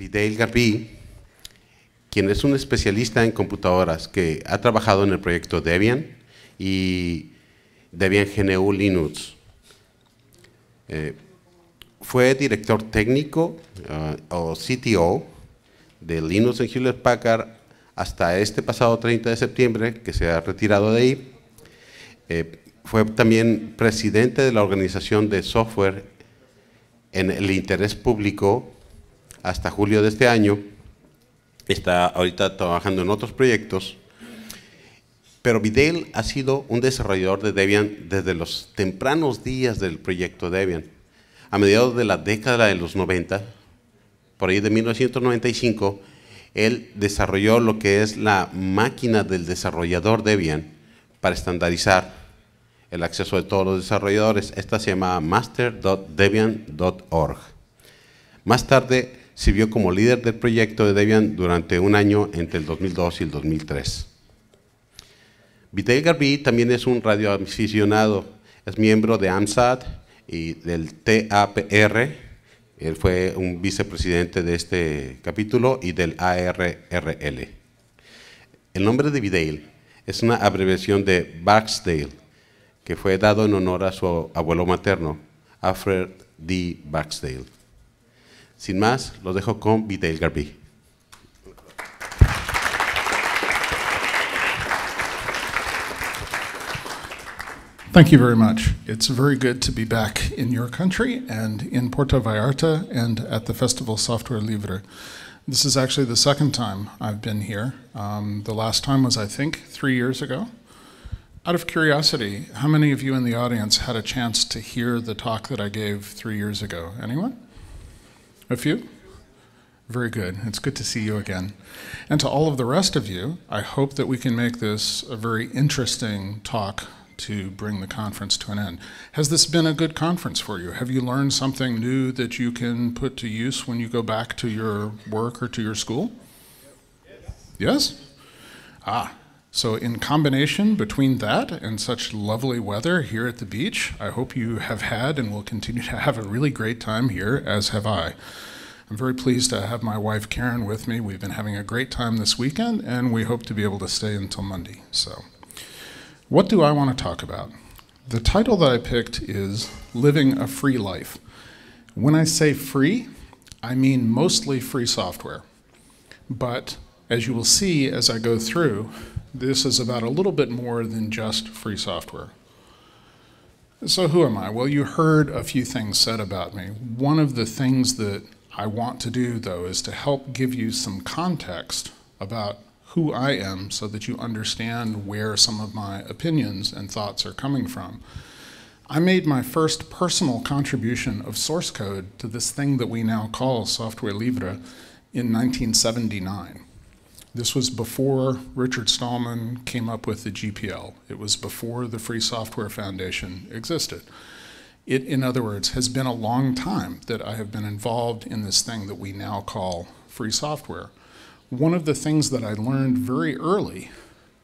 Vidal Garbi, quien es un especialista en computadoras que ha trabajado en el proyecto Debian y Debian GNU Linux. Eh, fue director técnico ah, o CTO de Linux en Hewlett Packard hasta este pasado 30 de septiembre, que se ha retirado de ahí. Eh, fue también presidente de la organización de software en el interés público hasta julio de este año. Está ahorita trabajando en otros proyectos. Pero Videl ha sido un desarrollador de Debian desde los tempranos días del proyecto Debian. A mediados de la década de los 90, por ahí de 1995, él desarrolló lo que es la máquina del desarrollador Debian para estandarizar el acceso de todos los desarrolladores. Esta se llama master.debian.org. Más tarde sirvió como líder del proyecto de Debian durante un año entre el 2002 y el 2003. Vidal Garbi también es un radioaficionado, es miembro de AMSAD y del TAPR, él fue un vicepresidente de este capítulo y del ARRL. El nombre de Vidal es una abreviación de Baxdale, que fue dado en honor a su abuelo materno, Alfred D. Baxdale. Sin más, los dejo con Garbi. Thank you very much. It's very good to be back in your country and in Puerto Vallarta and at the Festival Software Libre. This is actually the second time I've been here. Um, the last time was, I think, three years ago. Out of curiosity, how many of you in the audience had a chance to hear the talk that I gave three years ago? Anyone? A few? Very good. It's good to see you again. And to all of the rest of you, I hope that we can make this a very interesting talk to bring the conference to an end. Has this been a good conference for you? Have you learned something new that you can put to use when you go back to your work or to your school? Yes? yes? Ah, so, in combination between that and such lovely weather here at the beach, I hope you have had and will continue to have a really great time here, as have I. I'm very pleased to have my wife Karen with me. We've been having a great time this weekend, and we hope to be able to stay until Monday. So, what do I want to talk about? The title that I picked is Living a Free Life. When I say free, I mean mostly free software. But as you will see as I go through, this is about a little bit more than just free software. So, who am I? Well, you heard a few things said about me. One of the things that I want to do, though, is to help give you some context about who I am so that you understand where some of my opinions and thoughts are coming from. I made my first personal contribution of source code to this thing that we now call Software Libre in 1979. This was before Richard Stallman came up with the GPL. It was before the Free Software Foundation existed. It, in other words, has been a long time that I have been involved in this thing that we now call free software. One of the things that I learned very early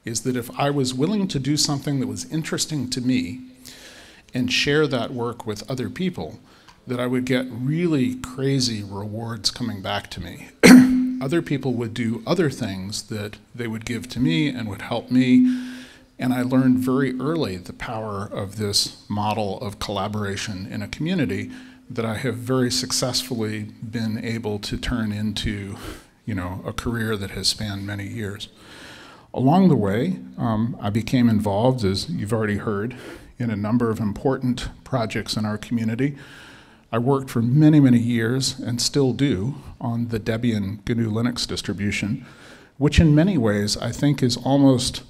is that if I was willing to do something that was interesting to me and share that work with other people, that I would get really crazy rewards coming back to me. other people would do other things that they would give to me and would help me. And I learned very early the power of this model of collaboration in a community that I have very successfully been able to turn into, you know, a career that has spanned many years. Along the way, um, I became involved, as you've already heard, in a number of important projects in our community. I worked for many, many years, and still do, on the Debian GNU Linux distribution, which in many ways I think is almost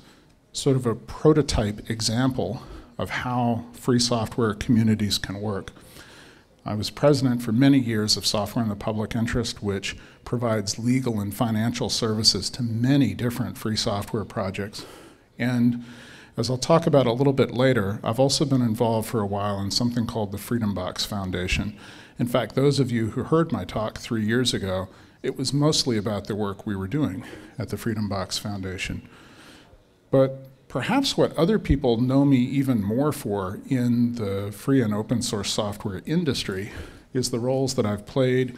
sort of a prototype example of how free software communities can work. I was president for many years of Software in the Public Interest, which provides legal and financial services to many different free software projects. And as I'll talk about a little bit later, I've also been involved for a while in something called the Freedom Box Foundation. In fact, those of you who heard my talk three years ago, it was mostly about the work we were doing at the Freedom Box Foundation. But perhaps what other people know me even more for in the free and open source software industry is the roles that I've played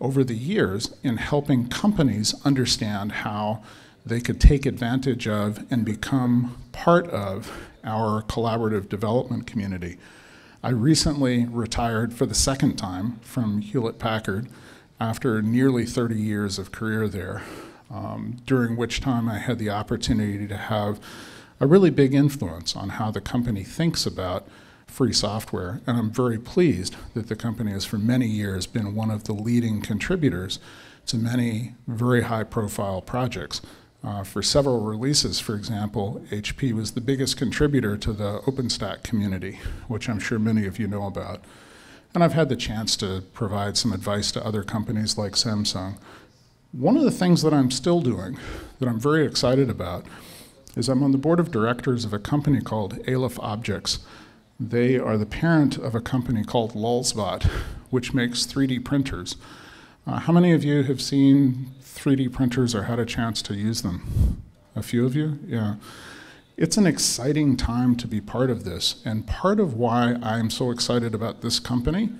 over the years in helping companies understand how they could take advantage of and become part of our collaborative development community. I recently retired for the second time from Hewlett Packard after nearly 30 years of career there, um, during which time I had the opportunity to have a really big influence on how the company thinks about free software. And I'm very pleased that the company has for many years been one of the leading contributors to many very high profile projects uh, for several releases, for example, HP was the biggest contributor to the OpenStack community, which I'm sure many of you know about. And I've had the chance to provide some advice to other companies like Samsung. One of the things that I'm still doing that I'm very excited about is I'm on the board of directors of a company called Aleph Objects. They are the parent of a company called Lulzbot, which makes 3D printers. Uh, how many of you have seen 3D printers or had a chance to use them? A few of you? Yeah. It's an exciting time to be part of this. And part of why I'm so excited about this company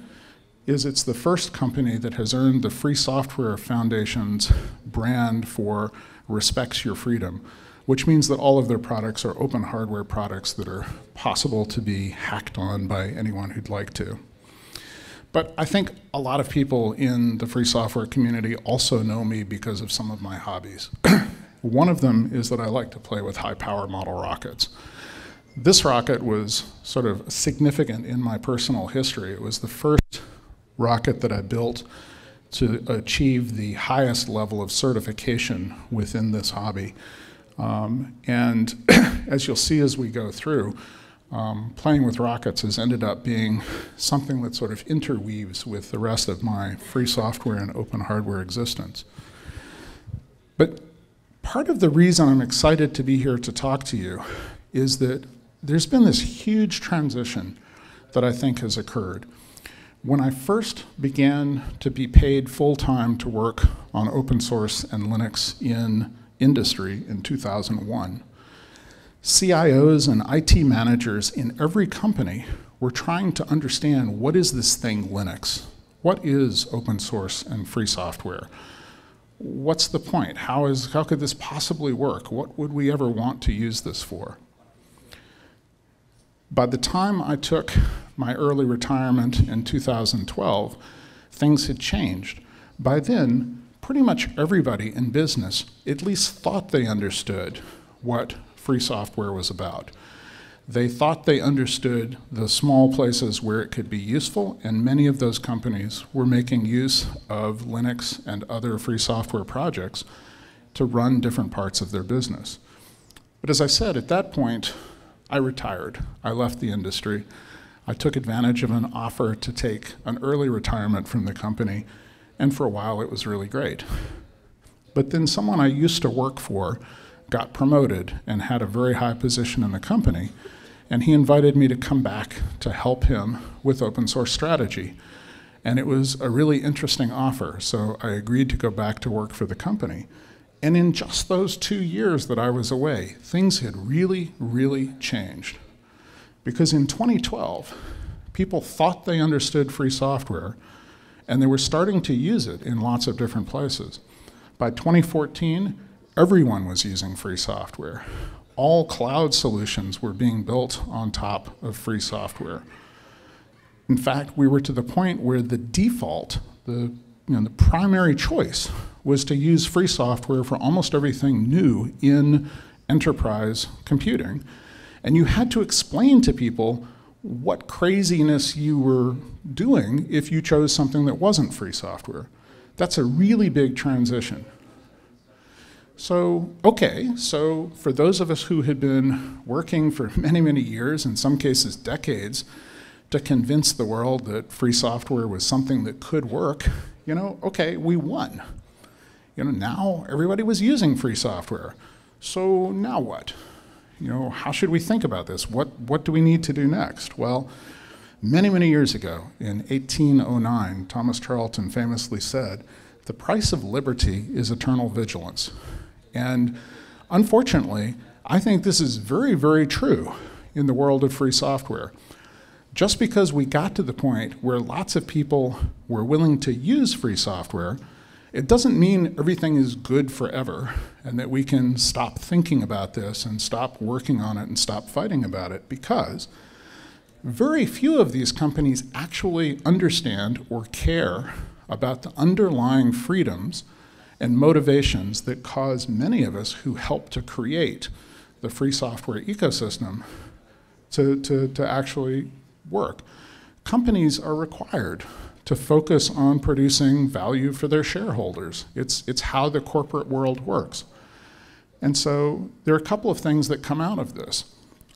is it's the first company that has earned the Free Software Foundation's brand for respects your freedom, which means that all of their products are open hardware products that are possible to be hacked on by anyone who'd like to. But I think a lot of people in the free software community also know me because of some of my hobbies. One of them is that I like to play with high power model rockets. This rocket was sort of significant in my personal history. It was the first rocket that I built to achieve the highest level of certification within this hobby. Um, and as you'll see as we go through, um, playing with rockets has ended up being something that sort of interweaves with the rest of my free software and open hardware existence. But part of the reason I'm excited to be here to talk to you is that there's been this huge transition that I think has occurred. When I first began to be paid full time to work on open source and Linux in industry in 2001, CIOs and IT managers in every company were trying to understand what is this thing Linux? What is open source and free software? What's the point? How, is, how could this possibly work? What would we ever want to use this for? By the time I took my early retirement in 2012, things had changed. By then, pretty much everybody in business at least thought they understood what free software was about. They thought they understood the small places where it could be useful, and many of those companies were making use of Linux and other free software projects to run different parts of their business. But as I said, at that point, I retired. I left the industry. I took advantage of an offer to take an early retirement from the company, and for a while it was really great. But then someone I used to work for got promoted and had a very high position in the company. And he invited me to come back to help him with open source strategy. And it was a really interesting offer. So I agreed to go back to work for the company. And in just those two years that I was away, things had really, really changed. Because in 2012, people thought they understood free software, and they were starting to use it in lots of different places. By 2014, everyone was using free software. All cloud solutions were being built on top of free software. In fact, we were to the point where the default, the, you know, the primary choice, was to use free software for almost everything new in enterprise computing. And you had to explain to people what craziness you were doing if you chose something that wasn't free software. That's a really big transition. So, okay, so for those of us who had been working for many, many years, in some cases decades, to convince the world that free software was something that could work, you know, okay, we won. You know, now everybody was using free software. So now what? You know, how should we think about this? What, what do we need to do next? Well, many, many years ago, in 1809, Thomas Charlton famously said, the price of liberty is eternal vigilance. And unfortunately, I think this is very, very true in the world of free software. Just because we got to the point where lots of people were willing to use free software, it doesn't mean everything is good forever and that we can stop thinking about this and stop working on it and stop fighting about it because very few of these companies actually understand or care about the underlying freedoms and motivations that cause many of us who help to create the free software ecosystem to, to, to actually work. Companies are required to focus on producing value for their shareholders. It's, it's how the corporate world works. And so there are a couple of things that come out of this.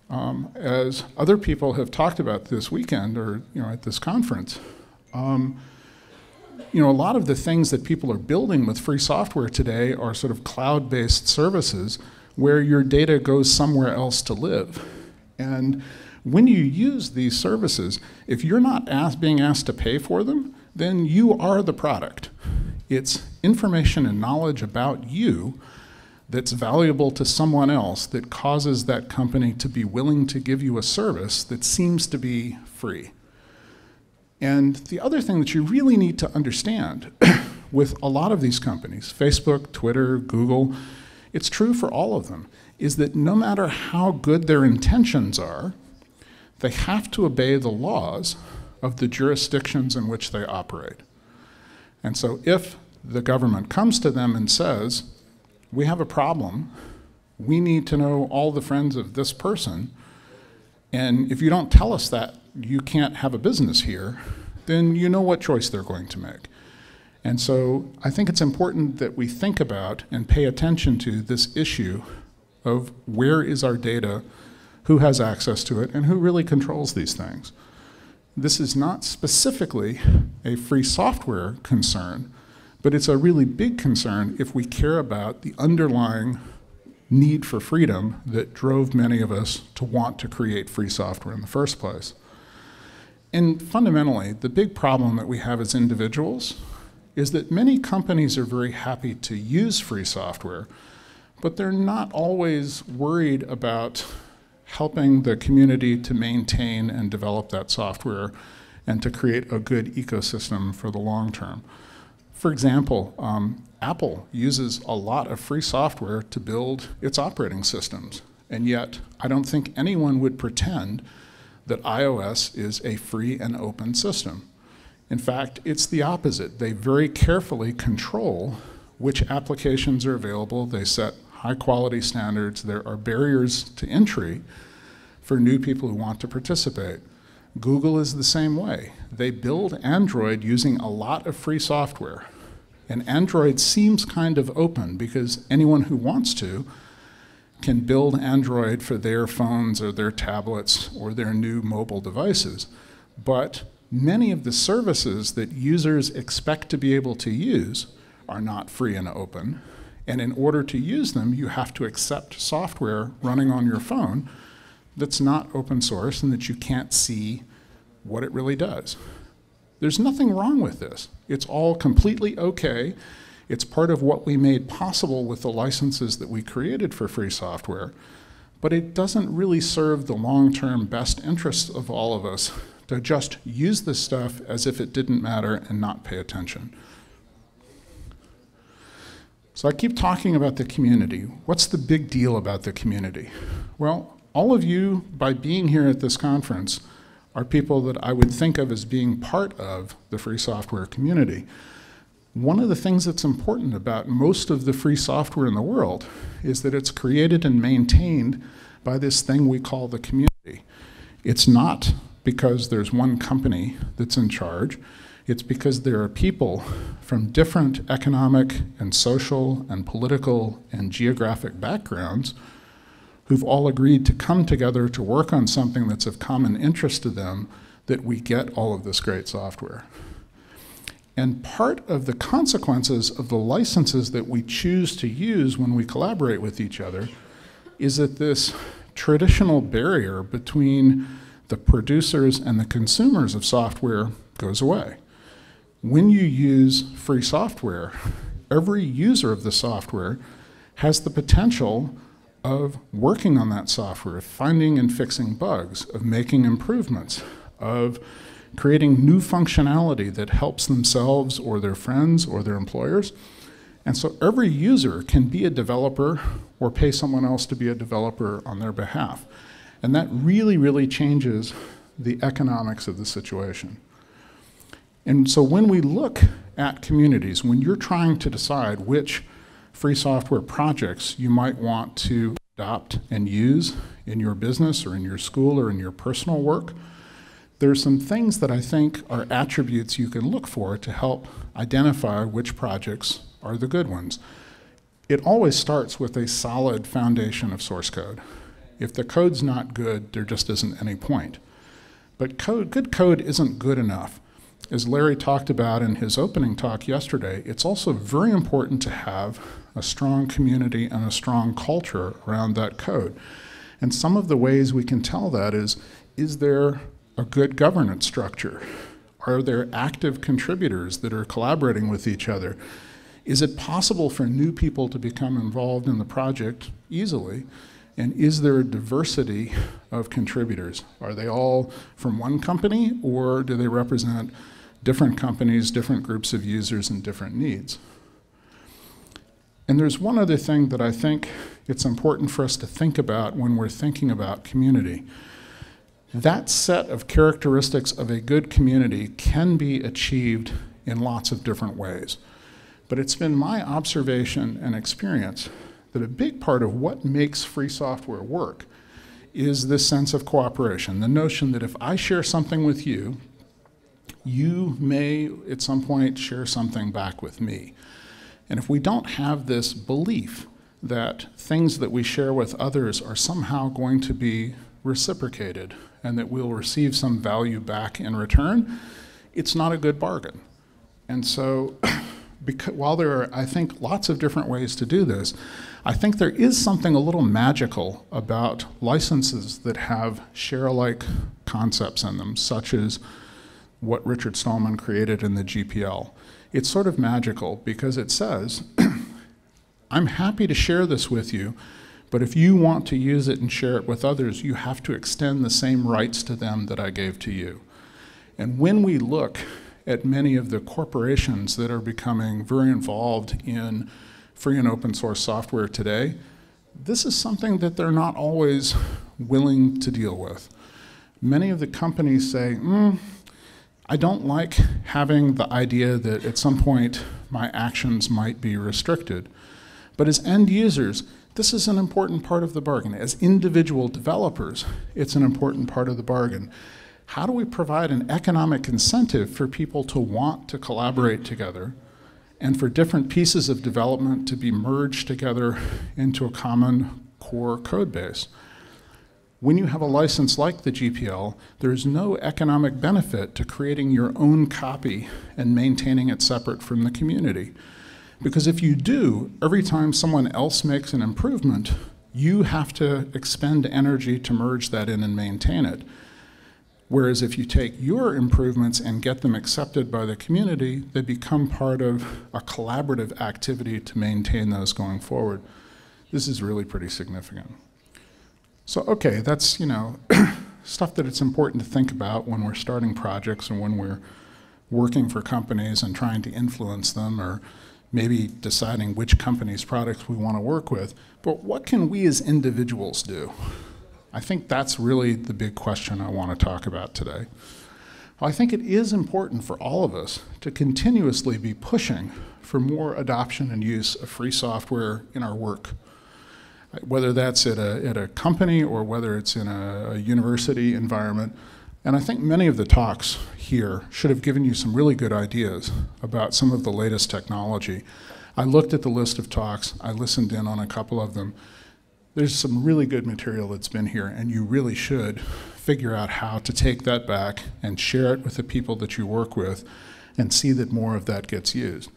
Um, as other people have talked about this weekend or you know, at this conference, um, you know, a lot of the things that people are building with free software today are sort of cloud-based services where your data goes somewhere else to live. And when you use these services, if you're not asked, being asked to pay for them, then you are the product. It's information and knowledge about you that's valuable to someone else that causes that company to be willing to give you a service that seems to be free. And the other thing that you really need to understand with a lot of these companies, Facebook, Twitter, Google, it's true for all of them, is that no matter how good their intentions are, they have to obey the laws of the jurisdictions in which they operate. And so if the government comes to them and says, we have a problem, we need to know all the friends of this person, and if you don't tell us that you can't have a business here, then you know what choice they're going to make. And so I think it's important that we think about and pay attention to this issue of where is our data, who has access to it, and who really controls these things. This is not specifically a free software concern, but it's a really big concern if we care about the underlying need for freedom that drove many of us to want to create free software in the first place and fundamentally, the big problem that we have as individuals is that many companies are very happy to use free software, but they're not always worried about helping the community to maintain and develop that software and to create a good ecosystem for the long term. For example, um, Apple uses a lot of free software to build its operating systems, and yet I don't think anyone would pretend that iOS is a free and open system. In fact, it's the opposite. They very carefully control which applications are available. They set high quality standards. There are barriers to entry for new people who want to participate. Google is the same way. They build Android using a lot of free software. And Android seems kind of open because anyone who wants to can build Android for their phones or their tablets or their new mobile devices. But many of the services that users expect to be able to use are not free and open. And in order to use them, you have to accept software running on your phone that's not open source and that you can't see what it really does. There's nothing wrong with this. It's all completely okay it's part of what we made possible with the licenses that we created for free software, but it doesn't really serve the long-term best interests of all of us to just use this stuff as if it didn't matter and not pay attention. So I keep talking about the community. What's the big deal about the community? Well, all of you, by being here at this conference, are people that I would think of as being part of the free software community. One of the things that's important about most of the free software in the world is that it's created and maintained by this thing we call the community. It's not because there's one company that's in charge. It's because there are people from different economic and social and political and geographic backgrounds who've all agreed to come together to work on something that's of common interest to them that we get all of this great software. And part of the consequences of the licenses that we choose to use when we collaborate with each other is that this traditional barrier between the producers and the consumers of software goes away. When you use free software, every user of the software has the potential of working on that software, finding and fixing bugs, of making improvements, of creating new functionality that helps themselves or their friends or their employers. And so every user can be a developer or pay someone else to be a developer on their behalf. And that really, really changes the economics of the situation. And so when we look at communities, when you're trying to decide which free software projects you might want to adopt and use in your business or in your school or in your personal work, there are some things that I think are attributes you can look for to help identify which projects are the good ones. It always starts with a solid foundation of source code. If the code's not good, there just isn't any point. But code, good code isn't good enough. As Larry talked about in his opening talk yesterday, it's also very important to have a strong community and a strong culture around that code. And some of the ways we can tell that is, is there a good governance structure? Are there active contributors that are collaborating with each other? Is it possible for new people to become involved in the project easily? And is there a diversity of contributors? Are they all from one company or do they represent different companies, different groups of users, and different needs? And there's one other thing that I think it's important for us to think about when we're thinking about community. That set of characteristics of a good community can be achieved in lots of different ways. But it's been my observation and experience that a big part of what makes free software work is this sense of cooperation, the notion that if I share something with you, you may at some point share something back with me. And if we don't have this belief that things that we share with others are somehow going to be reciprocated and that we'll receive some value back in return, it's not a good bargain. And so, because, while there are, I think, lots of different ways to do this, I think there is something a little magical about licenses that have share alike concepts in them, such as what Richard Stallman created in the GPL. It's sort of magical because it says, I'm happy to share this with you but if you want to use it and share it with others, you have to extend the same rights to them that I gave to you. And when we look at many of the corporations that are becoming very involved in free and open source software today, this is something that they're not always willing to deal with. Many of the companies say, mm, I don't like having the idea that at some point my actions might be restricted. But as end users, this is an important part of the bargain. As individual developers, it's an important part of the bargain. How do we provide an economic incentive for people to want to collaborate together and for different pieces of development to be merged together into a common core code base? When you have a license like the GPL, there is no economic benefit to creating your own copy and maintaining it separate from the community. Because if you do, every time someone else makes an improvement, you have to expend energy to merge that in and maintain it. Whereas if you take your improvements and get them accepted by the community, they become part of a collaborative activity to maintain those going forward. This is really pretty significant. So okay, that's, you know, stuff that it's important to think about when we're starting projects and when we're working for companies and trying to influence them or maybe deciding which company's products we want to work with, but what can we as individuals do? I think that's really the big question I want to talk about today. I think it is important for all of us to continuously be pushing for more adoption and use of free software in our work. Whether that's at a, at a company or whether it's in a, a university environment, and I think many of the talks here should have given you some really good ideas about some of the latest technology. I looked at the list of talks, I listened in on a couple of them. There's some really good material that's been here, and you really should figure out how to take that back and share it with the people that you work with and see that more of that gets used.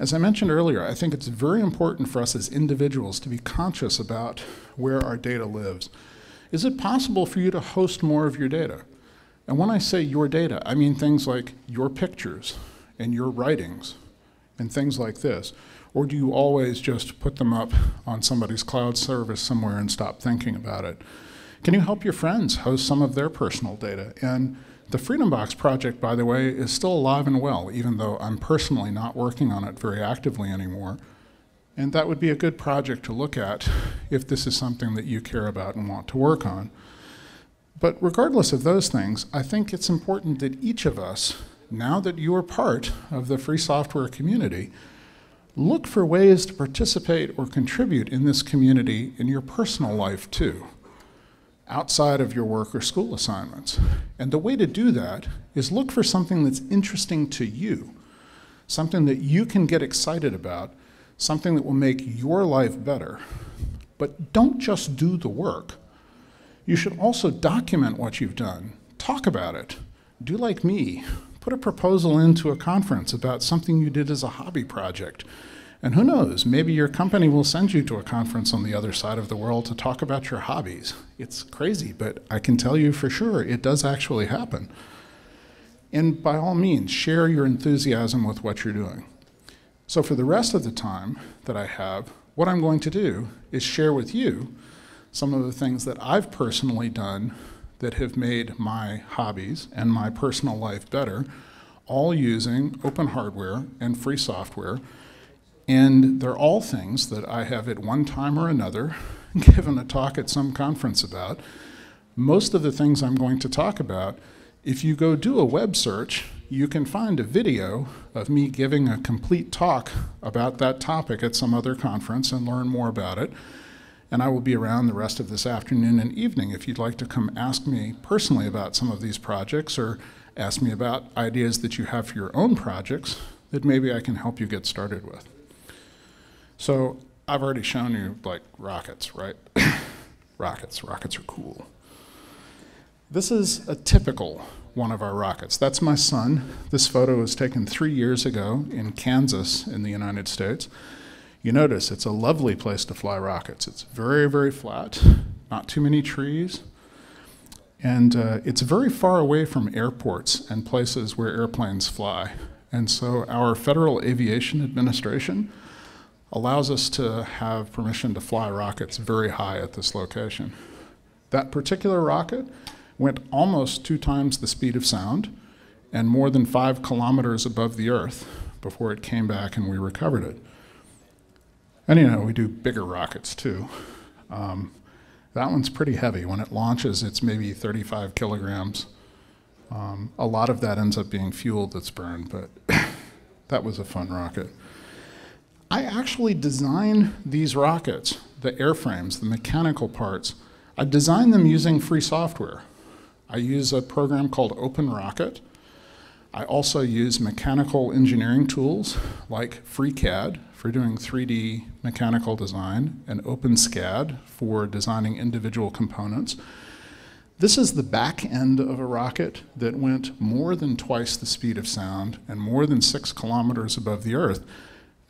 As I mentioned earlier, I think it's very important for us as individuals to be conscious about where our data lives. Is it possible for you to host more of your data? And when I say your data, I mean things like your pictures and your writings and things like this. Or do you always just put them up on somebody's cloud service somewhere and stop thinking about it? Can you help your friends host some of their personal data? And the Freedom Box project, by the way, is still alive and well, even though I'm personally not working on it very actively anymore. And that would be a good project to look at if this is something that you care about and want to work on. But regardless of those things, I think it's important that each of us, now that you are part of the free software community, look for ways to participate or contribute in this community in your personal life too, outside of your work or school assignments. And the way to do that is look for something that's interesting to you, something that you can get excited about, something that will make your life better. But don't just do the work you should also document what you've done. Talk about it. Do like me. Put a proposal into a conference about something you did as a hobby project. And who knows, maybe your company will send you to a conference on the other side of the world to talk about your hobbies. It's crazy, but I can tell you for sure it does actually happen. And by all means, share your enthusiasm with what you're doing. So, for the rest of the time that I have, what I'm going to do is share with you some of the things that I've personally done that have made my hobbies and my personal life better, all using open hardware and free software. And they're all things that I have at one time or another given a talk at some conference about. Most of the things I'm going to talk about, if you go do a web search, you can find a video of me giving a complete talk about that topic at some other conference and learn more about it and I will be around the rest of this afternoon and evening if you'd like to come ask me personally about some of these projects or ask me about ideas that you have for your own projects that maybe I can help you get started with. So I've already shown you like rockets, right? rockets, rockets are cool. This is a typical one of our rockets. That's my son. This photo was taken three years ago in Kansas in the United States. You notice it's a lovely place to fly rockets. It's very, very flat, not too many trees, and uh, it's very far away from airports and places where airplanes fly. And so our Federal Aviation Administration allows us to have permission to fly rockets very high at this location. That particular rocket went almost two times the speed of sound and more than five kilometers above the Earth before it came back and we recovered it. And you know, we do bigger rockets too. Um, that one's pretty heavy. When it launches, it's maybe 35 kilograms. Um, a lot of that ends up being fuel that's burned, but that was a fun rocket. I actually design these rockets, the airframes, the mechanical parts. I design them using free software. I use a program called OpenRocket. I also use mechanical engineering tools like FreeCAD for doing 3D mechanical design and OpenSCAD for designing individual components. This is the back end of a rocket that went more than twice the speed of sound and more than six kilometers above the Earth.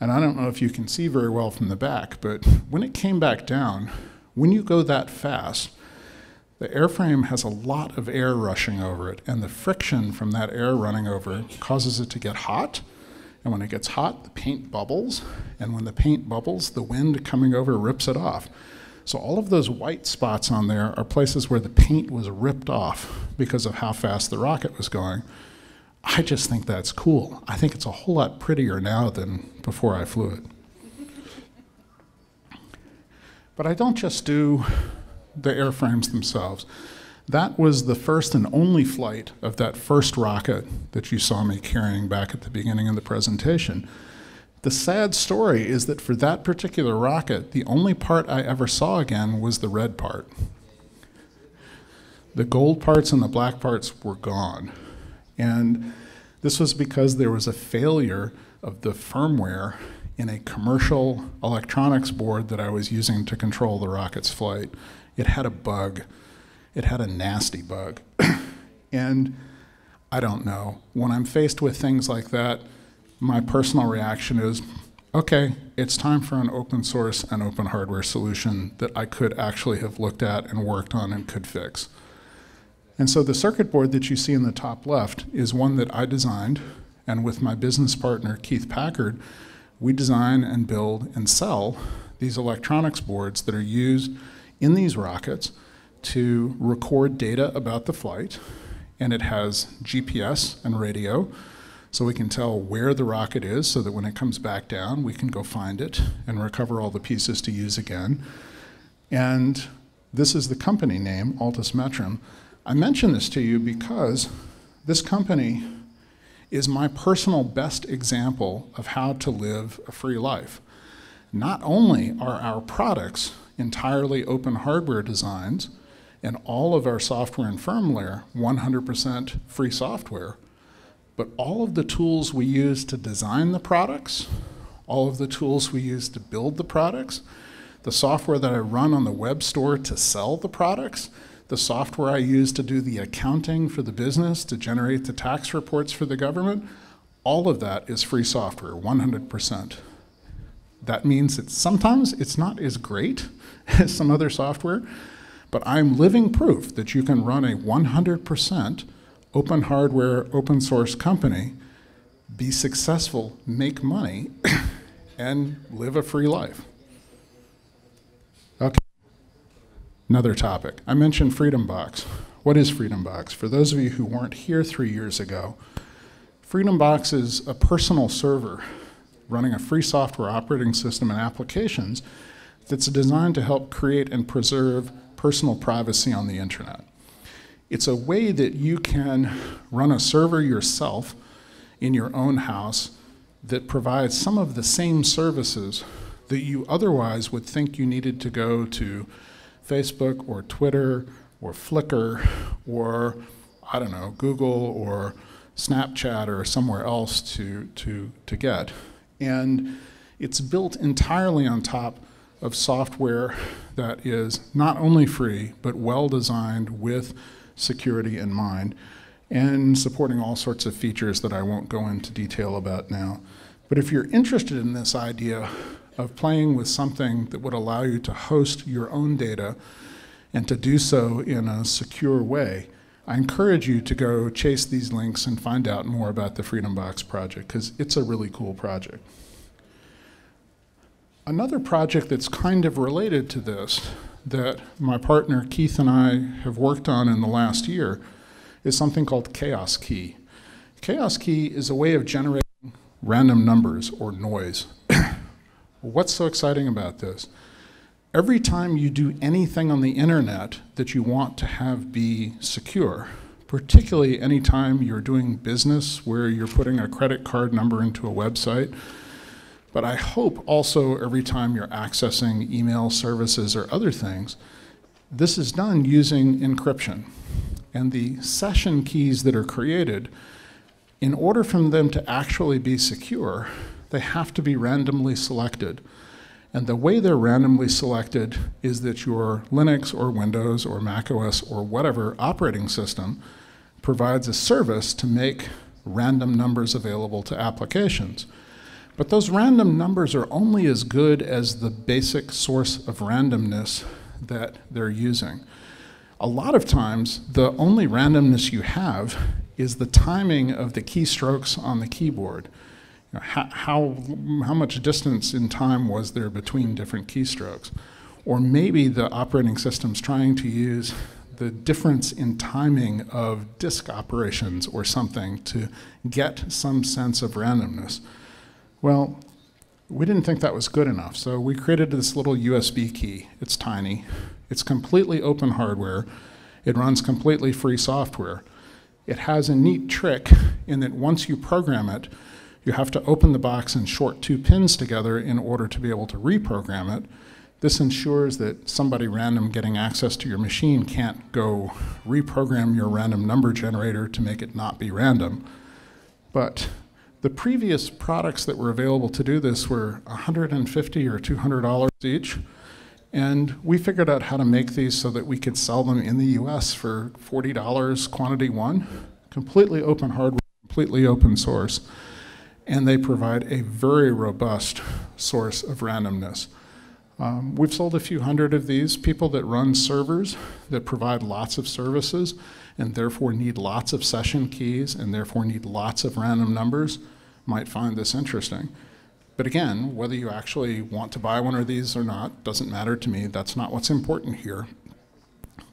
And I don't know if you can see very well from the back, but when it came back down, when you go that fast, the airframe has a lot of air rushing over it, and the friction from that air running over it causes it to get hot and when it gets hot, the paint bubbles. And when the paint bubbles, the wind coming over rips it off. So all of those white spots on there are places where the paint was ripped off because of how fast the rocket was going. I just think that's cool. I think it's a whole lot prettier now than before I flew it. but I don't just do the airframes themselves. That was the first and only flight of that first rocket that you saw me carrying back at the beginning of the presentation. The sad story is that for that particular rocket, the only part I ever saw again was the red part. The gold parts and the black parts were gone. And this was because there was a failure of the firmware in a commercial electronics board that I was using to control the rocket's flight. It had a bug it had a nasty bug. and I don't know. When I'm faced with things like that, my personal reaction is okay, it's time for an open source and open hardware solution that I could actually have looked at and worked on and could fix. And so the circuit board that you see in the top left is one that I designed, and with my business partner, Keith Packard, we design and build and sell these electronics boards that are used in these rockets to record data about the flight, and it has GPS and radio, so we can tell where the rocket is so that when it comes back down, we can go find it and recover all the pieces to use again. And this is the company name, Altus Metrum. I mention this to you because this company is my personal best example of how to live a free life. Not only are our products entirely open hardware designs, and all of our software and firmware, 100% free software, but all of the tools we use to design the products, all of the tools we use to build the products, the software that I run on the web store to sell the products, the software I use to do the accounting for the business, to generate the tax reports for the government, all of that is free software, 100%. That means that sometimes it's not as great as some other software, but I'm living proof that you can run a 100% open hardware, open source company, be successful, make money, and live a free life. Okay. Another topic. I mentioned Freedom Box. What is Freedom Box? For those of you who weren't here three years ago, Freedom Box is a personal server running a free software operating system and applications that's designed to help create and preserve personal privacy on the internet. It's a way that you can run a server yourself in your own house that provides some of the same services that you otherwise would think you needed to go to Facebook or Twitter or Flickr or I don't know, Google or Snapchat or somewhere else to, to, to get. And it's built entirely on top of software that is not only free, but well designed with security in mind and supporting all sorts of features that I won't go into detail about now. But if you're interested in this idea of playing with something that would allow you to host your own data and to do so in a secure way, I encourage you to go chase these links and find out more about the Freedom Box project because it's a really cool project. Another project that's kind of related to this that my partner Keith and I have worked on in the last year is something called Chaos Key. Chaos Key is a way of generating random numbers or noise. What's so exciting about this? Every time you do anything on the internet that you want to have be secure, particularly any time you're doing business where you're putting a credit card number into a website, but I hope also every time you're accessing email services or other things, this is done using encryption. And the session keys that are created, in order for them to actually be secure, they have to be randomly selected. And the way they're randomly selected is that your Linux or Windows or Mac OS or whatever operating system provides a service to make random numbers available to applications. But those random numbers are only as good as the basic source of randomness that they're using. A lot of times, the only randomness you have is the timing of the keystrokes on the keyboard. You know, how, how, how much distance in time was there between different keystrokes? Or maybe the operating system's trying to use the difference in timing of disk operations or something to get some sense of randomness. Well, we didn't think that was good enough, so we created this little USB key. It's tiny, it's completely open hardware, it runs completely free software. It has a neat trick in that once you program it, you have to open the box and short two pins together in order to be able to reprogram it. This ensures that somebody random getting access to your machine can't go reprogram your random number generator to make it not be random. But the previous products that were available to do this were 150 or $200 each. And we figured out how to make these so that we could sell them in the US for $40 quantity one, completely open hardware, completely open source. And they provide a very robust source of randomness. Um, we've sold a few hundred of these, people that run servers that provide lots of services and therefore need lots of session keys and therefore need lots of random numbers might find this interesting. But again, whether you actually want to buy one of these or not doesn't matter to me. That's not what's important here.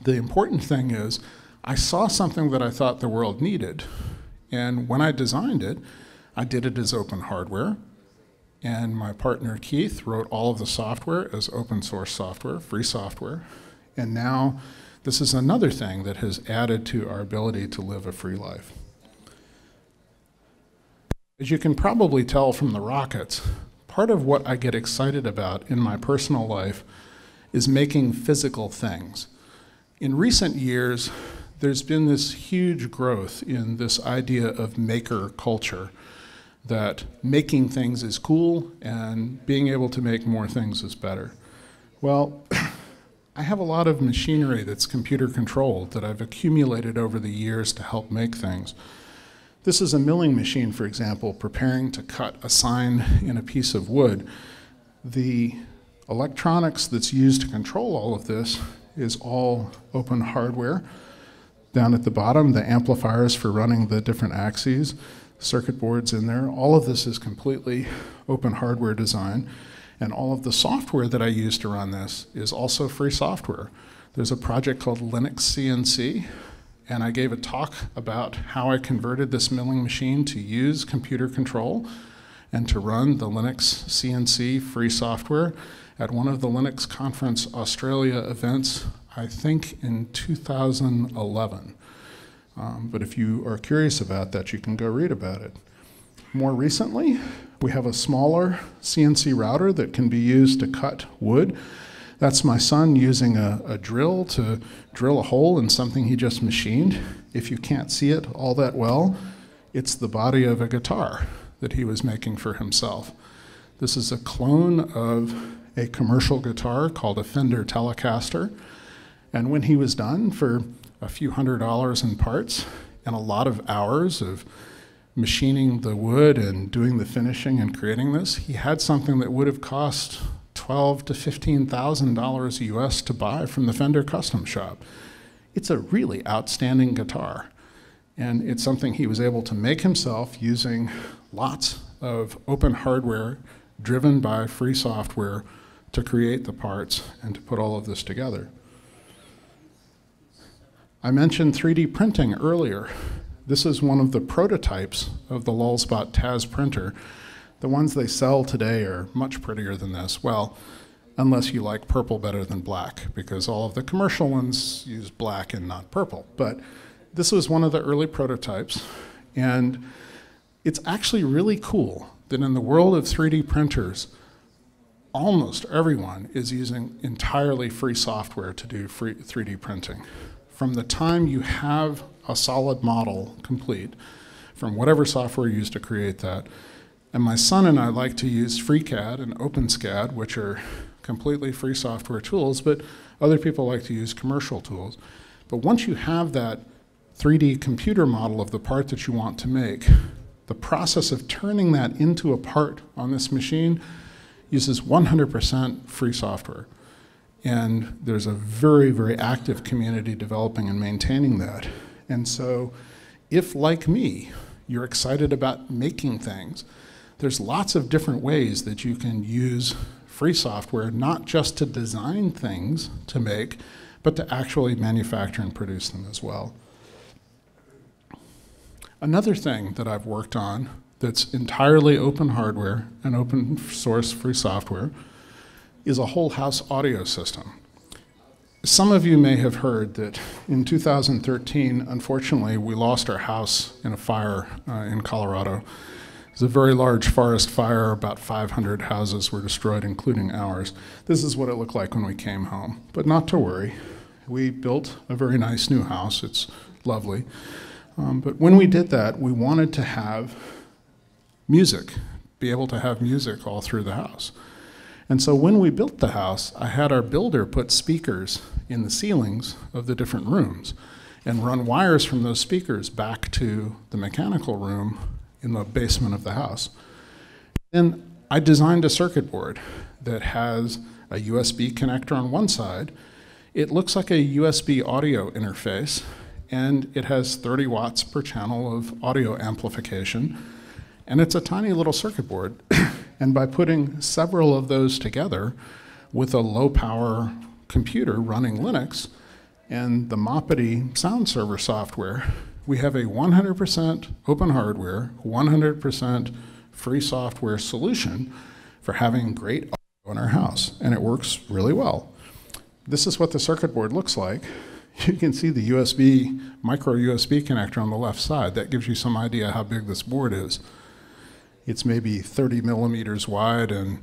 The important thing is I saw something that I thought the world needed. And when I designed it, I did it as open hardware. And my partner Keith wrote all of the software as open source software, free software. And now this is another thing that has added to our ability to live a free life. As you can probably tell from the rockets, part of what I get excited about in my personal life is making physical things. In recent years, there's been this huge growth in this idea of maker culture that making things is cool and being able to make more things is better. Well, I have a lot of machinery that's computer controlled that I've accumulated over the years to help make things. This is a milling machine, for example, preparing to cut a sign in a piece of wood. The electronics that's used to control all of this is all open hardware. Down at the bottom, the amplifiers for running the different axes, circuit boards in there. All of this is completely open hardware design. And all of the software that I use to run this is also free software. There's a project called Linux CNC and I gave a talk about how I converted this milling machine to use computer control and to run the Linux CNC free software at one of the Linux Conference Australia events, I think in 2011. Um, but if you are curious about that, you can go read about it. More recently, we have a smaller CNC router that can be used to cut wood that's my son using a, a drill to drill a hole in something he just machined. If you can't see it all that well, it's the body of a guitar that he was making for himself. This is a clone of a commercial guitar called a Fender Telecaster. And when he was done, for a few hundred dollars in parts and a lot of hours of machining the wood and doing the finishing and creating this, he had something that would have cost twelve to fifteen thousand dollars US to buy from the Fender Custom Shop. It's a really outstanding guitar. And it's something he was able to make himself using lots of open hardware driven by free software to create the parts and to put all of this together. I mentioned 3D printing earlier. This is one of the prototypes of the Lulzbot Taz printer the ones they sell today are much prettier than this. Well, unless you like purple better than black, because all of the commercial ones use black and not purple. But this was one of the early prototypes, and it's actually really cool that in the world of 3D printers, almost everyone is using entirely free software to do 3D printing. From the time you have a solid model complete, from whatever software you use to create that, and my son and I like to use FreeCAD and OpenSCAD, which are completely free software tools, but other people like to use commercial tools. But once you have that 3D computer model of the part that you want to make, the process of turning that into a part on this machine uses 100% free software. And there's a very, very active community developing and maintaining that. And so, if like me, you're excited about making things, there's lots of different ways that you can use free software, not just to design things to make, but to actually manufacture and produce them as well. Another thing that I've worked on that's entirely open hardware and open source free software is a whole house audio system. Some of you may have heard that in 2013, unfortunately, we lost our house in a fire uh, in Colorado. It was a very large forest fire. About 500 houses were destroyed, including ours. This is what it looked like when we came home. But not to worry. We built a very nice new house. It's lovely. Um, but when we did that, we wanted to have music, be able to have music all through the house. And so when we built the house, I had our builder put speakers in the ceilings of the different rooms and run wires from those speakers back to the mechanical room in the basement of the house. Then I designed a circuit board that has a USB connector on one side. It looks like a USB audio interface, and it has 30 watts per channel of audio amplification. And it's a tiny little circuit board. and by putting several of those together with a low power computer running Linux and the Mopity sound server software, we have a 100% open hardware, 100% free software solution for having great audio in our house, and it works really well. This is what the circuit board looks like. You can see the USB, micro USB connector on the left side. That gives you some idea how big this board is. It's maybe 30 millimeters wide and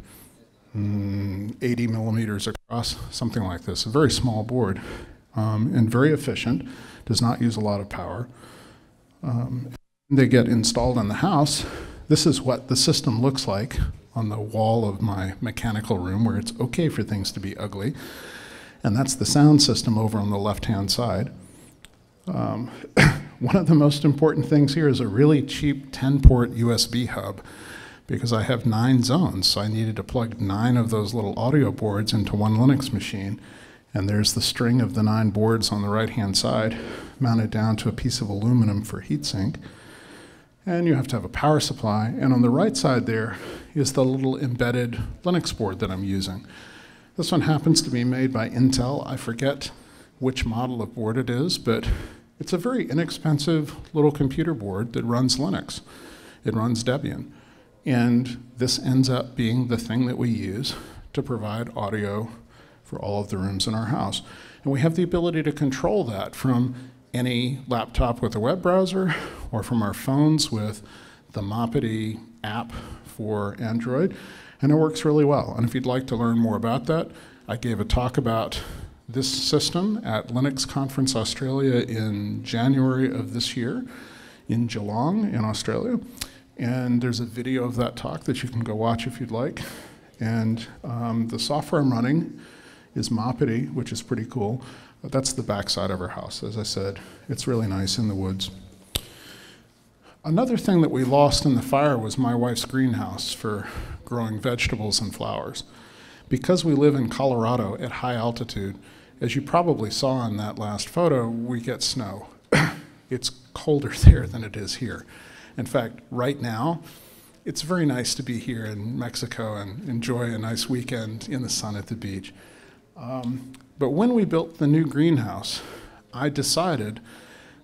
mm, 80 millimeters across, something like this. A very small board um, and very efficient, does not use a lot of power um, they get installed in the house, this is what the system looks like on the wall of my mechanical room where it's okay for things to be ugly. And that's the sound system over on the left-hand side. Um, one of the most important things here is a really cheap 10-port USB hub because I have nine zones, so I needed to plug nine of those little audio boards into one Linux machine. And there's the string of the nine boards on the right-hand side mounted down to a piece of aluminum for heatsink. And you have to have a power supply. And on the right side there is the little embedded Linux board that I'm using. This one happens to be made by Intel. I forget which model of board it is, but it's a very inexpensive little computer board that runs Linux. It runs Debian. And this ends up being the thing that we use to provide audio for all of the rooms in our house. And we have the ability to control that from any laptop with a web browser or from our phones with the Mopity app for Android. And it works really well. And if you'd like to learn more about that, I gave a talk about this system at Linux Conference Australia in January of this year in Geelong in Australia. And there's a video of that talk that you can go watch if you'd like. And um, the software I'm running is Mapiti, which is pretty cool. That's the backside of our house, as I said. It's really nice in the woods. Another thing that we lost in the fire was my wife's greenhouse for growing vegetables and flowers. Because we live in Colorado at high altitude, as you probably saw in that last photo, we get snow. it's colder there than it is here. In fact, right now, it's very nice to be here in Mexico and enjoy a nice weekend in the sun at the beach. Um, but when we built the new greenhouse, I decided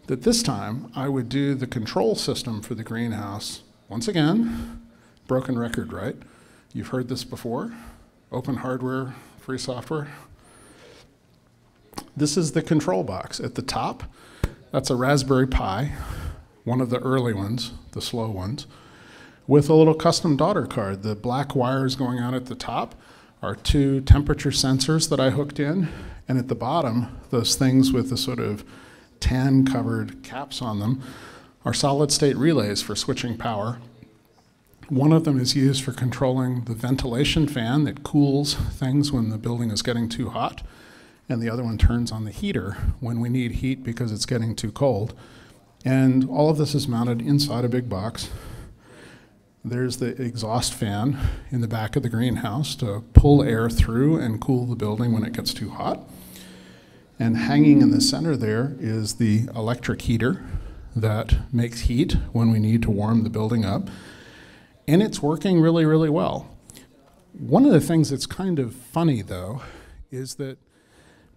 that this time I would do the control system for the greenhouse once again. Broken record, right? You've heard this before. Open hardware, free software. This is the control box. At the top, that's a Raspberry Pi, one of the early ones, the slow ones, with a little custom daughter card. The black wires going out at the top are two temperature sensors that I hooked in, and at the bottom, those things with the sort of tan covered caps on them are solid state relays for switching power. One of them is used for controlling the ventilation fan that cools things when the building is getting too hot, and the other one turns on the heater when we need heat because it's getting too cold. And all of this is mounted inside a big box there's the exhaust fan in the back of the greenhouse to pull air through and cool the building when it gets too hot. And hanging in the center there is the electric heater that makes heat when we need to warm the building up. And it's working really, really well. One of the things that's kind of funny, though, is that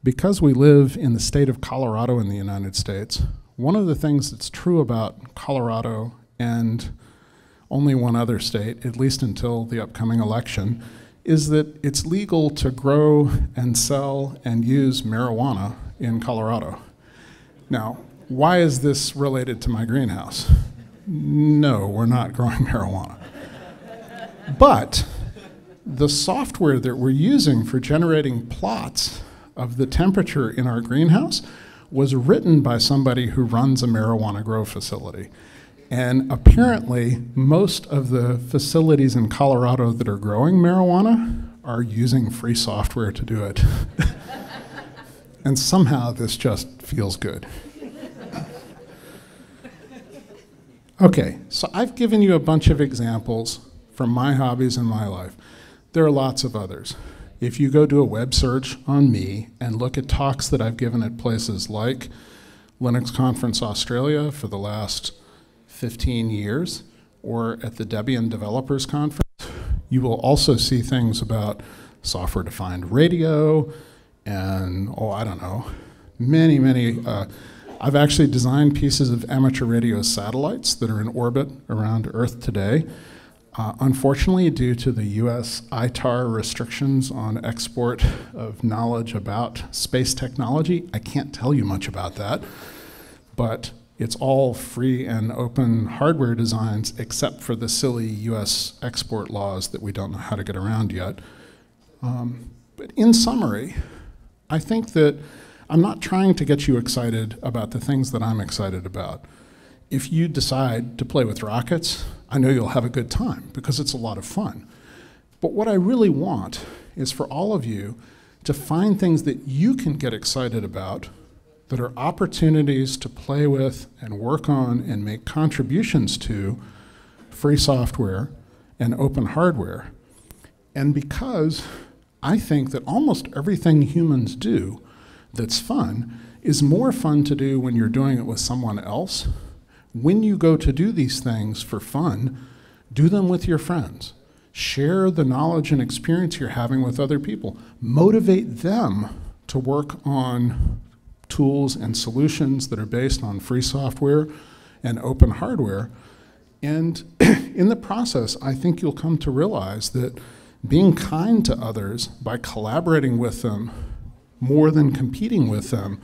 because we live in the state of Colorado in the United States, one of the things that's true about Colorado and only one other state, at least until the upcoming election, is that it's legal to grow and sell and use marijuana in Colorado. Now, why is this related to my greenhouse? No, we're not growing marijuana. but the software that we're using for generating plots of the temperature in our greenhouse was written by somebody who runs a marijuana grow facility. And apparently, most of the facilities in Colorado that are growing marijuana are using free software to do it. and somehow this just feels good. okay, so I've given you a bunch of examples from my hobbies in my life. There are lots of others. If you go do a web search on me and look at talks that I've given at places like Linux Conference Australia for the last 15 years or at the Debian Developers Conference. You will also see things about software-defined radio and, oh, I don't know, many, many. Uh, I've actually designed pieces of amateur radio satellites that are in orbit around Earth today. Uh, unfortunately, due to the US ITAR restrictions on export of knowledge about space technology, I can't tell you much about that. But it's all free and open hardware designs except for the silly US export laws that we don't know how to get around yet. Um, but in summary, I think that I'm not trying to get you excited about the things that I'm excited about. If you decide to play with rockets, I know you'll have a good time because it's a lot of fun. But what I really want is for all of you to find things that you can get excited about that are opportunities to play with and work on and make contributions to free software and open hardware. And because I think that almost everything humans do that's fun is more fun to do when you're doing it with someone else. When you go to do these things for fun, do them with your friends. Share the knowledge and experience you're having with other people. Motivate them to work on tools and solutions that are based on free software and open hardware. And in the process, I think you'll come to realize that being kind to others by collaborating with them more than competing with them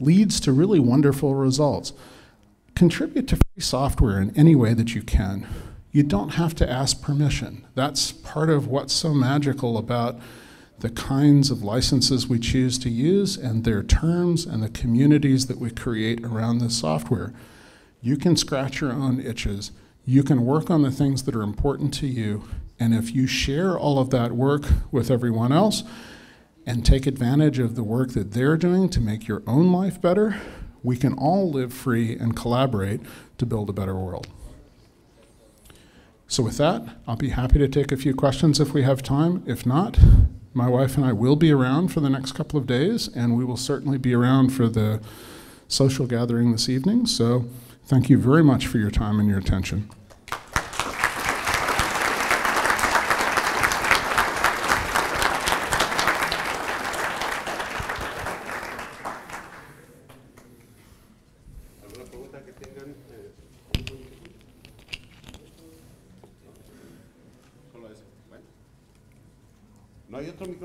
leads to really wonderful results. Contribute to free software in any way that you can. You don't have to ask permission. That's part of what's so magical about the kinds of licenses we choose to use and their terms and the communities that we create around this software. You can scratch your own itches. You can work on the things that are important to you. And if you share all of that work with everyone else and take advantage of the work that they're doing to make your own life better, we can all live free and collaborate to build a better world. So with that, I'll be happy to take a few questions if we have time. If not, my wife and I will be around for the next couple of days, and we will certainly be around for the social gathering this evening. So thank you very much for your time and your attention.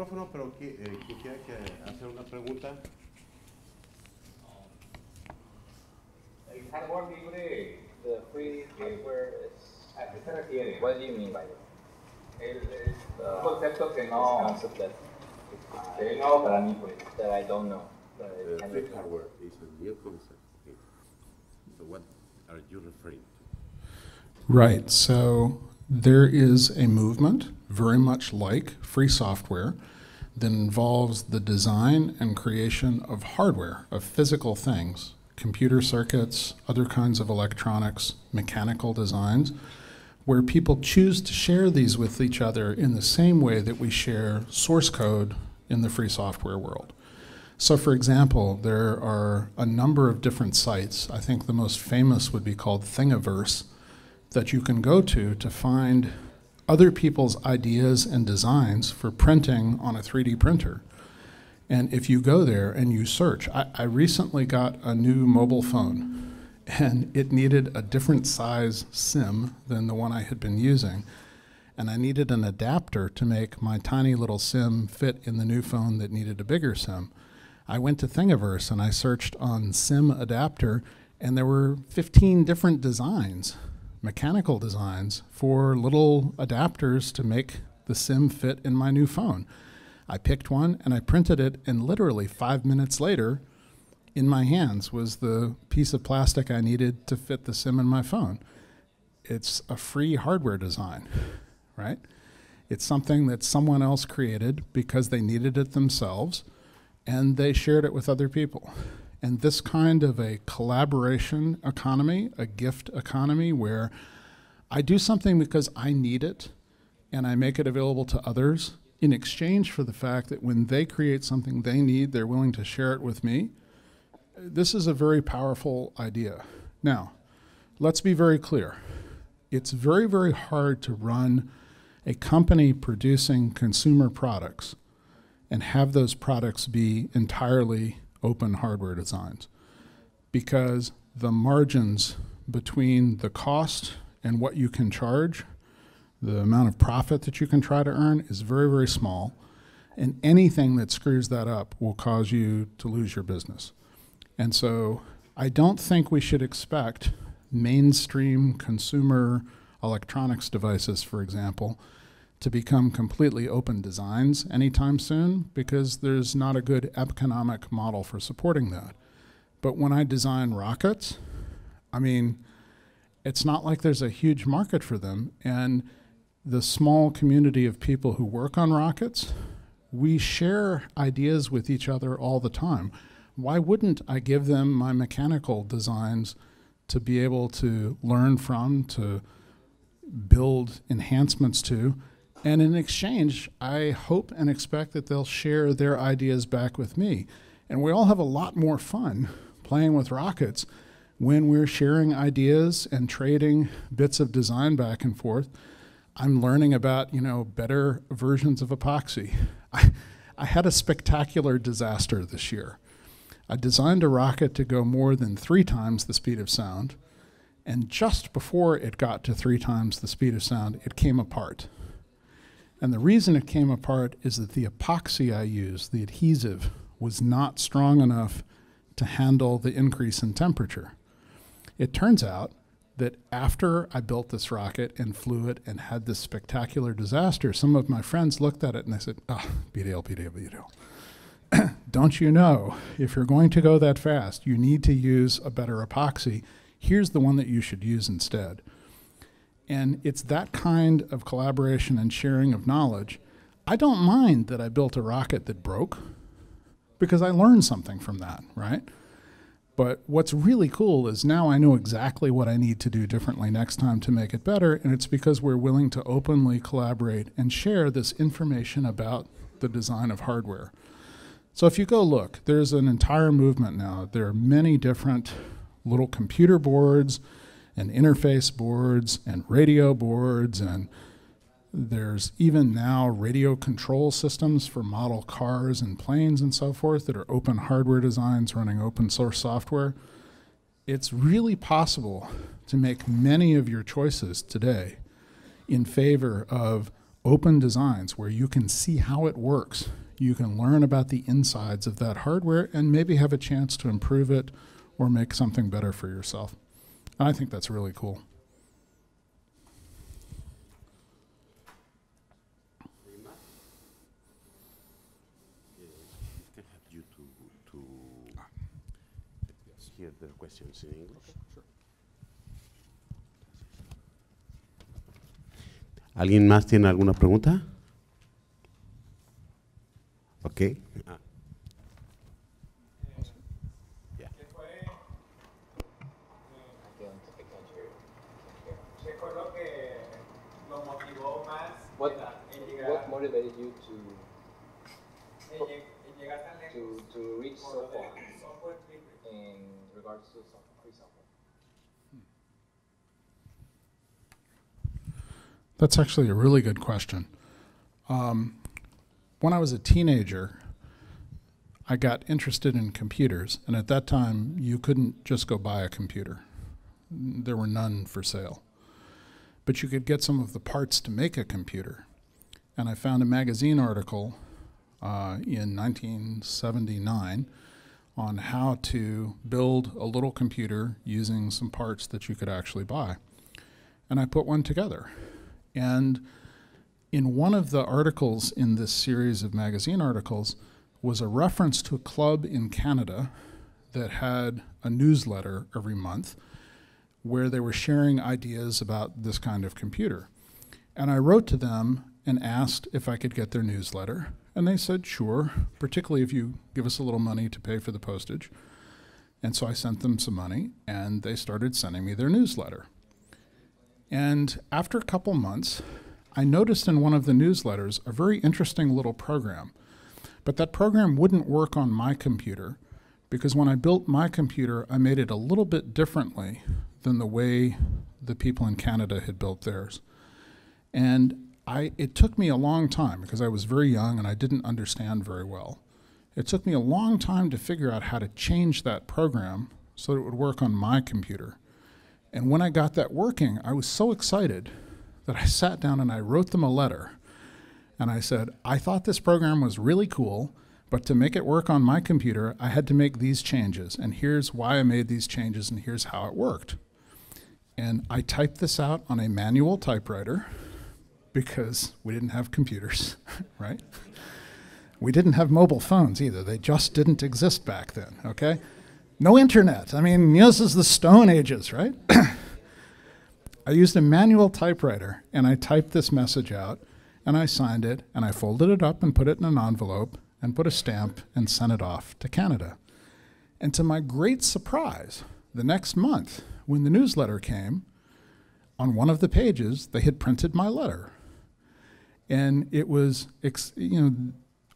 micrófono, pero eh, quisiera que hacer una pregunta. libre, the free ¿a qué se refiere? What do you mean by it? Uh, concepto que no, that, que no para mí pues. That I don't know. Uh, free hardware is a new concept. So what are you referring to? Right. So there is a movement very much like free software that involves the design and creation of hardware, of physical things, computer circuits, other kinds of electronics, mechanical designs, where people choose to share these with each other in the same way that we share source code in the free software world. So, for example, there are a number of different sites. I think the most famous would be called Thingiverse that you can go to to find other people's ideas and designs for printing on a 3D printer. And if you go there and you search, I, I recently got a new mobile phone and it needed a different size SIM than the one I had been using. And I needed an adapter to make my tiny little SIM fit in the new phone that needed a bigger SIM. I went to Thingiverse and I searched on SIM adapter, and there were 15 different designs mechanical designs for little adapters to make the SIM fit in my new phone. I picked one and I printed it, and literally five minutes later, in my hands was the piece of plastic I needed to fit the SIM in my phone. It's a free hardware design, right? It's something that someone else created because they needed it themselves and they shared it with other people. And this kind of a collaboration economy, a gift economy, where I do something because I need it and I make it available to others in exchange for the fact that when they create something they need, they're willing to share it with me. This is a very powerful idea. Now, let's be very clear. It's very, very hard to run a company producing consumer products and have those products be entirely open hardware designs because the margins between the cost and what you can charge, the amount of profit that you can try to earn is very, very small. And anything that screws that up will cause you to lose your business. And so I don't think we should expect mainstream consumer electronics devices, for example, to become completely open designs anytime soon because there's not a good economic model for supporting that. But when I design rockets, I mean, it's not like there's a huge market for them. And the small community of people who work on rockets, we share ideas with each other all the time. Why wouldn't I give them my mechanical designs to be able to learn from, to build enhancements to? And in exchange, I hope and expect that they'll share their ideas back with me. And we all have a lot more fun playing with rockets when we're sharing ideas and trading bits of design back and forth. I'm learning about, you know, better versions of epoxy. I, I had a spectacular disaster this year. I designed a rocket to go more than three times the speed of sound, and just before it got to three times the speed of sound, it came apart. And the reason it came apart is that the epoxy I used, the adhesive, was not strong enough to handle the increase in temperature. It turns out that after I built this rocket and flew it and had this spectacular disaster, some of my friends looked at it and they said, ah, oh, BDL, BDL, BDL. Don't you know, if you're going to go that fast, you need to use a better epoxy. Here's the one that you should use instead. And it's that kind of collaboration and sharing of knowledge. I don't mind that I built a rocket that broke because I learned something from that, right? But what's really cool is now I know exactly what I need to do differently next time to make it better. And it's because we're willing to openly collaborate and share this information about the design of hardware. So if you go look, there's an entire movement now. There are many different little computer boards, and interface boards and radio boards and there's even now radio control systems for model cars and planes and so forth that are open hardware designs running open source software. It's really possible to make many of your choices today in favor of open designs where you can see how it works. You can learn about the insides of that hardware and maybe have a chance to improve it or make something better for yourself. I think that's really cool. You to, to hear the questions in English. Sure. ¿Alguien más tiene alguna pregunta? Ok. That's actually a really good question. Um, when I was a teenager, I got interested in computers, and at that time, you couldn't just go buy a computer. There were none for sale. But you could get some of the parts to make a computer. And I found a magazine article uh, in 1979 on how to build a little computer using some parts that you could actually buy. And I put one together and in one of the articles in this series of magazine articles was a reference to a club in Canada that had a newsletter every month where they were sharing ideas about this kind of computer. And I wrote to them and asked if I could get their newsletter. And they said, sure, particularly if you give us a little money to pay for the postage. And so I sent them some money, and they started sending me their newsletter. And after a couple months, I noticed in one of the newsletters a very interesting little program. But that program wouldn't work on my computer because when I built my computer, I made it a little bit differently than the way the people in Canada had built theirs. And I, it took me a long time because I was very young and I didn't understand very well. It took me a long time to figure out how to change that program so that it would work on my computer. And when I got that working, I was so excited that I sat down and I wrote them a letter. And I said, I thought this program was really cool, but to make it work on my computer, I had to make these changes. And here's why I made these changes, and here's how it worked. And I typed this out on a manual typewriter because we didn't have computers, right? We didn't have mobile phones either. They just didn't exist back then, okay? No internet. I mean, you know, this is the Stone Ages, right? I used a manual typewriter and I typed this message out and I signed it and I folded it up and put it in an envelope and put a stamp and sent it off to Canada. And to my great surprise, the next month, when the newsletter came, on one of the pages, they had printed my letter. And it was, you know,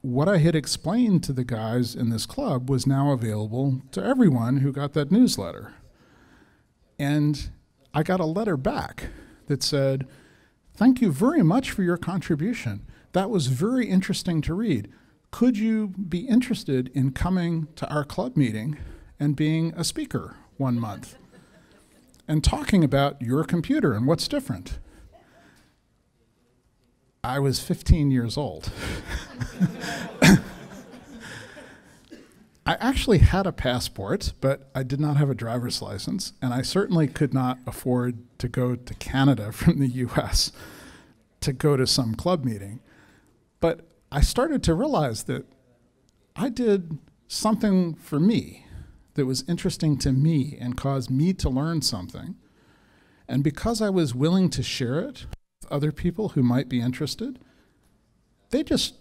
what I had explained to the guys in this club was now available to everyone who got that newsletter. And I got a letter back that said, Thank you very much for your contribution. That was very interesting to read. Could you be interested in coming to our club meeting and being a speaker one month and talking about your computer and what's different? I was 15 years old. I actually had a passport, but I did not have a driver's license, and I certainly could not afford to go to Canada from the US to go to some club meeting. But I started to realize that I did something for me that was interesting to me and caused me to learn something. And because I was willing to share it, other people who might be interested, they just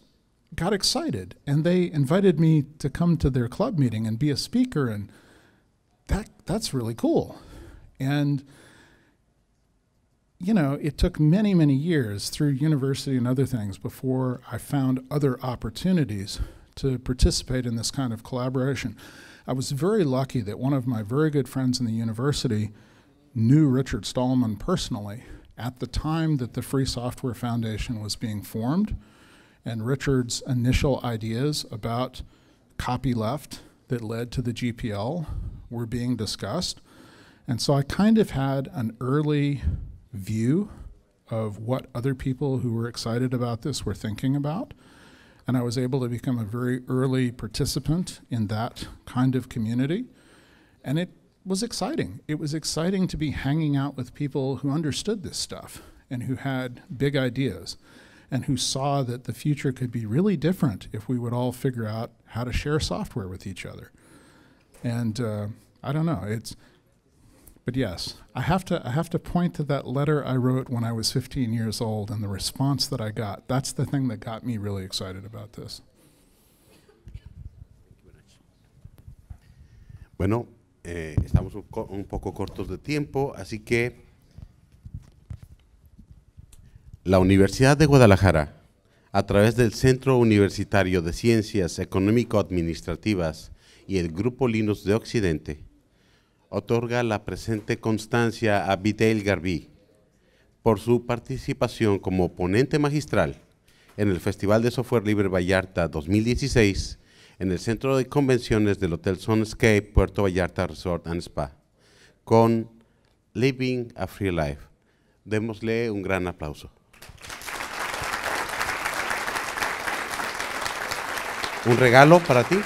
got excited and they invited me to come to their club meeting and be a speaker and that that's really cool. And you know, it took many, many years through university and other things before I found other opportunities to participate in this kind of collaboration. I was very lucky that one of my very good friends in the university knew Richard Stallman personally at the time that the Free Software Foundation was being formed. And Richard's initial ideas about copyleft that led to the GPL were being discussed. And so I kind of had an early view of what other people who were excited about this were thinking about. And I was able to become a very early participant in that kind of community. And it was exciting. It was exciting to be hanging out with people who understood this stuff and who had big ideas and who saw that the future could be really different if we would all figure out how to share software with each other. And uh, I don't know. It's but yes, I have to I have to point to that letter I wrote when I was 15 years old and the response that I got. That's the thing that got me really excited about this. Bueno, Eh, estamos un, poco cortos de tiempo, así que la Universidad de Guadalajara, a través del Centro Universitario de Ciencias Económico-Administrativas y el Grupo Linus de Occidente, otorga la presente constancia a Videl Garbí por su participación como ponente magistral en el Festival de Software Libre Vallarta 2016 en el centro de convenciones del Hotel Sunscape Puerto Vallarta Resort and Spa con Living a Free Life. Démosle un gran aplauso. ¿Un regalo para ti?